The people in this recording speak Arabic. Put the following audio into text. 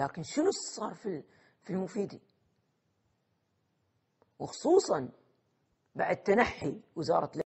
لكن شنو صار في في المفيدي وخصوصا بعد تنحي وزارة